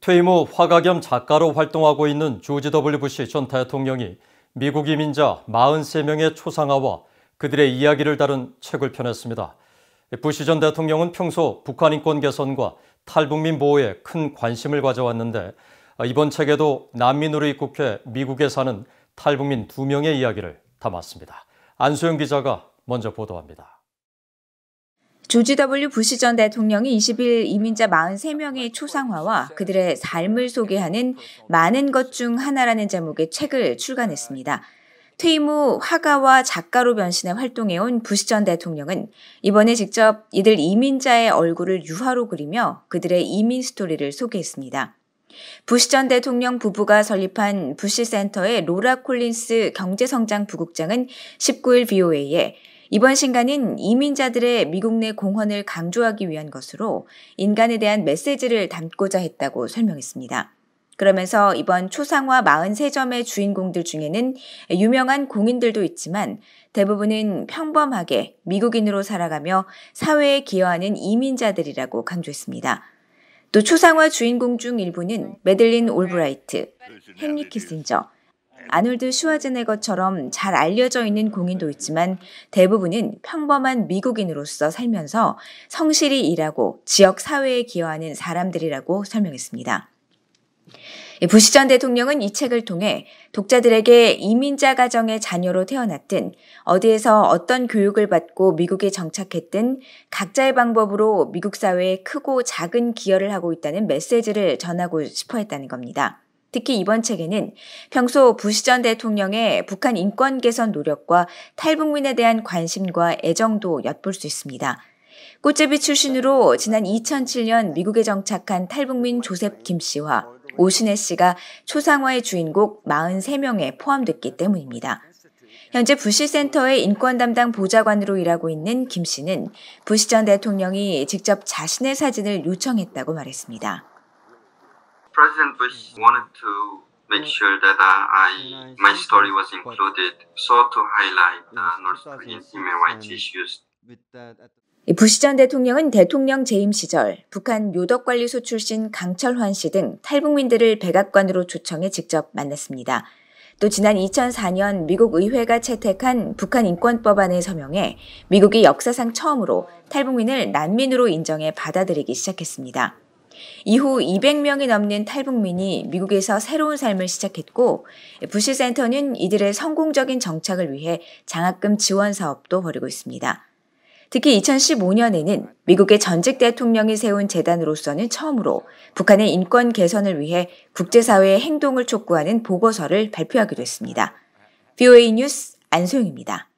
퇴임 후 화가 겸 작가로 활동하고 있는 조지 W. 부시 전 대통령이 미국 이민자 43명의 초상화와 그들의 이야기를 다룬 책을 펴냈습니다. 부시 전 대통령은 평소 북한 인권 개선과 탈북민 보호에 큰 관심을 가져왔는데 이번 책에도 난민으로 입국해 미국에 사는 탈북민 2명의 이야기를 담았습니다. 안소영 기자가 먼저 보도합니다. 조지 W. 부시 전 대통령이 20일 이민자 43명의 초상화와 그들의 삶을 소개하는 많은 것 중 하나라는 제목의 책을 출간했습니다. 퇴임 후 화가와 작가로 변신해 활동해온 부시 전 대통령은 이번에 직접 이들 이민자의 얼굴을 유화로 그리며 그들의 이민 스토리를 소개했습니다. 부시 전 대통령 부부가 설립한 부시 센터의 로라 콜린스 경제성장 부국장은 19일 BOA에 이번 신간은 이민자들의 미국 내 공헌을 강조하기 위한 것으로 인간에 대한 메시지를 담고자 했다고 설명했습니다. 그러면서 이번 초상화 43점의 주인공들 중에는 유명한 공인들도 있지만 대부분은 평범하게 미국인으로 살아가며 사회에 기여하는 이민자들이라고 강조했습니다. 또 초상화 주인공 중 일부는 메들린 올브라이트, 헨리 키신저, 아놀드 슈와제네거처럼 잘 알려져 있는 공인도 있지만 대부분은 평범한 미국인으로서 살면서 성실히 일하고 지역 사회에 기여하는 사람들이라고 설명했습니다. 부시 전 대통령은 이 책을 통해 독자들에게 이민자 가정의 자녀로 태어났든 어디에서 어떤 교육을 받고 미국에 정착했든 각자의 방법으로 미국 사회에 크고 작은 기여를 하고 있다는 메시지를 전하고 싶어 했다는 겁니다. 특히 이번 책에는 평소 부시 전 대통령의 북한 인권 개선 노력과 탈북민에 대한 관심과 애정도 엿볼 수 있습니다. 꽃제비 출신으로 지난 2007년 미국에 정착한 탈북민 조셉 김 씨와 오신혜 씨가 초상화의 주인공 43명에 포함됐기 때문입니다. 현재 부시센터의 인권 담당 보좌관으로 일하고 있는 김 씨는 부시 전 대통령이 직접 자신의 사진을 요청했다고 말했습니다. President Bush wanted to make sure that uh, I, my story was included, so to highlight the uh, North Korean human rights issues. 부시 전 대통령은 대통령 재임 시절 북한 요덕관리소 출신 강철환 씨 등 탈북민들을 백악관으로 초청해 직접 만났습니다. 또 지난 2004년 미국 의회가 채택한 북한 인권법안에 서명해 미국이 역사상 처음으로 탈북민을 난민으로 인정해 받아들이기 시작했습니다. 이후 200명이 넘는 탈북민이 미국에서 새로운 삶을 시작했고 부시센터는 이들의 성공적인 정착을 위해 장학금 지원 사업도 벌이고 있습니다. 특히 2015년에는 미국의 전직 대통령이 세운 재단으로서는 처음으로 북한의 인권 개선을 위해 국제사회의 행동을 촉구하는 보고서를 발표하기도 했습니다. BOA 뉴스 안소영입니다.